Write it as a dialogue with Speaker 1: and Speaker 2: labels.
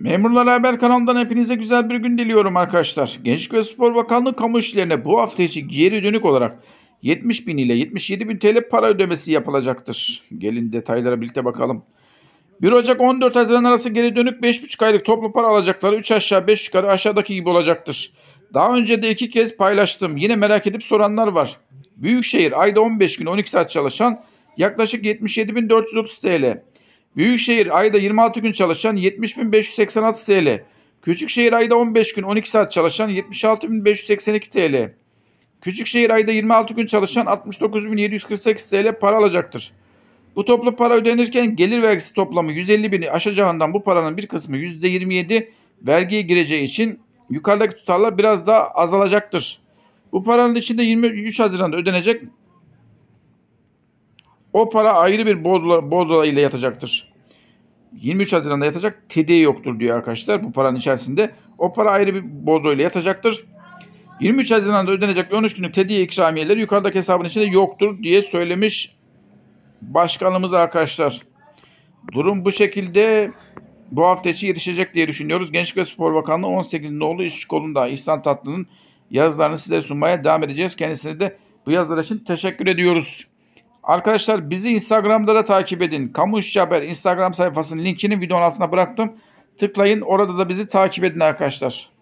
Speaker 1: Memurlar Haber kanalından hepinize güzel bir gün diliyorum arkadaşlar. Gençlik ve Spor Bakanlığı kamu işlerine bu hafta için geri dönük olarak 70 bin ile 77 bin TL para ödemesi yapılacaktır. Gelin detaylara birlikte bakalım. 1 Ocak 14 Haziran arası geri dönük 5,5 aylık toplu para alacakları 3 aşağı 5 yukarı aşağıdaki gibi olacaktır. Daha önce de iki kez paylaştım. Yine merak edip soranlar var. Büyükşehir ayda 15 gün 12 saat çalışan yaklaşık 77.430 TL. Büyükşehir ayda 26 gün çalışan 70.586 TL. Küçükşehir ayda 15 gün 12 saat çalışan 76.582 TL. Küçükşehir ayda 26 gün çalışan 69.748 TL para alacaktır. Bu toplu para ödenirken gelir vergisi toplamı 150 bini aşacağından bu paranın bir kısmı %27 vergiye gireceği için yukarıdaki tutarlar biraz daha azalacaktır. Bu paranın içinde 23 Haziran'da ödenecek o para ayrı bir bordula, bordula ile yatacaktır. 23 Haziran'da yatacak TD yoktur diyor arkadaşlar bu paranın içerisinde. O para ayrı bir bozo ile yatacaktır. 23 Haziran'da ödenecek 13 günlük TD ikramiyeleri yukarıdaki hesabın içinde yoktur diye söylemiş başkanımız arkadaşlar. Durum bu şekilde bu hafta içi yetişecek diye düşünüyoruz. Gençlik ve Spor Bakanlığı 18 nolu iş kolunda İhsan Tatlı'nın yazılarını size sunmaya devam edeceğiz. Kendisine de bu yazılar için teşekkür ediyoruz. Arkadaşlar bizi Instagram'da da takip edin. Kamu Haber Instagram sayfasının linkini videonun altına bıraktım. Tıklayın orada da bizi takip edin arkadaşlar.